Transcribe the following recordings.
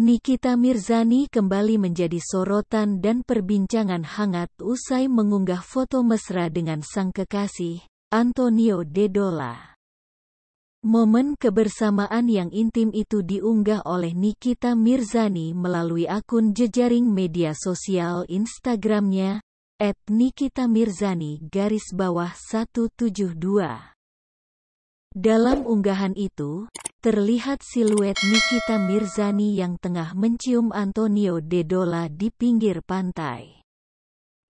Nikita Mirzani kembali menjadi sorotan dan perbincangan hangat usai mengunggah foto mesra dengan sang kekasih, Antonio Dedola. Momen kebersamaan yang intim itu diunggah oleh Nikita Mirzani melalui akun jejaring media sosial Instagramnya, at Nikita Mirzani garis bawah 172. Dalam unggahan itu, terlihat siluet Nikita Mirzani yang tengah mencium Antonio Dedola di pinggir pantai.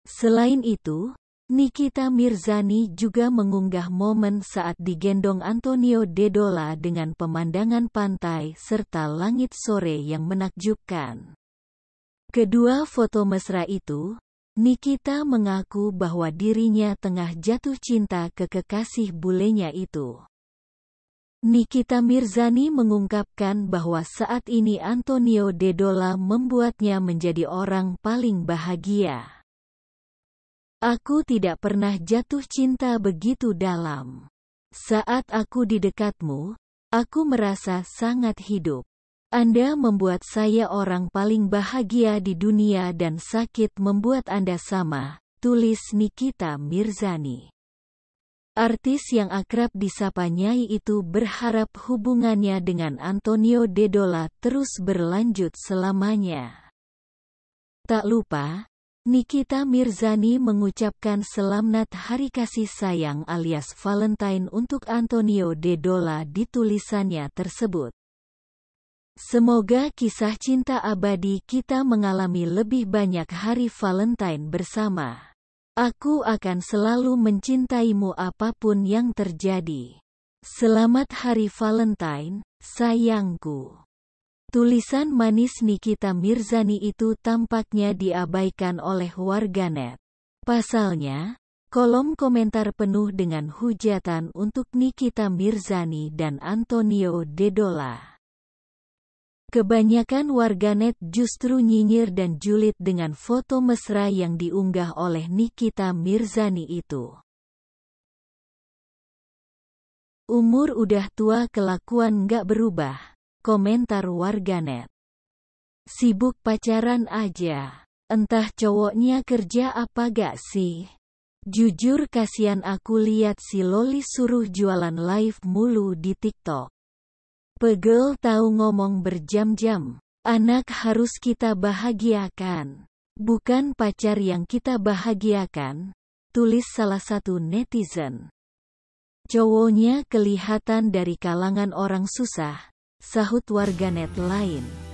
Selain itu, Nikita Mirzani juga mengunggah momen saat digendong Antonio Dedola dengan pemandangan pantai serta langit sore yang menakjubkan. Kedua foto mesra itu, Nikita mengaku bahwa dirinya tengah jatuh cinta ke kekasih bulenya itu. Nikita Mirzani mengungkapkan bahwa saat ini Antonio Dedola membuatnya menjadi orang paling bahagia. Aku tidak pernah jatuh cinta begitu dalam. Saat aku di dekatmu, aku merasa sangat hidup. Anda membuat saya orang paling bahagia di dunia dan sakit membuat Anda sama, tulis Nikita Mirzani. Artis yang akrab disapa Nyai itu berharap hubungannya dengan Antonio Dedola terus berlanjut selamanya. Tak lupa, Nikita Mirzani mengucapkan selamat Hari Kasih Sayang alias Valentine untuk Antonio Dedola di tulisannya tersebut. Semoga kisah cinta abadi kita mengalami lebih banyak hari Valentine bersama. Aku akan selalu mencintaimu apapun yang terjadi. Selamat Hari Valentine, sayangku. Tulisan manis Nikita Mirzani itu tampaknya diabaikan oleh warganet. Pasalnya, kolom komentar penuh dengan hujatan untuk Nikita Mirzani dan Antonio Dedola. Kebanyakan warganet justru nyinyir dan julid dengan foto mesra yang diunggah oleh Nikita Mirzani itu. Umur udah tua kelakuan nggak berubah. Komentar warganet. Sibuk pacaran aja. Entah cowoknya kerja apa gak sih? Jujur kasihan aku lihat si Loli suruh jualan live mulu di TikTok. Pegel tahu ngomong berjam-jam. Anak harus kita bahagiakan. Bukan pacar yang kita bahagiakan. Tulis salah satu netizen. Cowoknya kelihatan dari kalangan orang susah. Sahut warganet lain.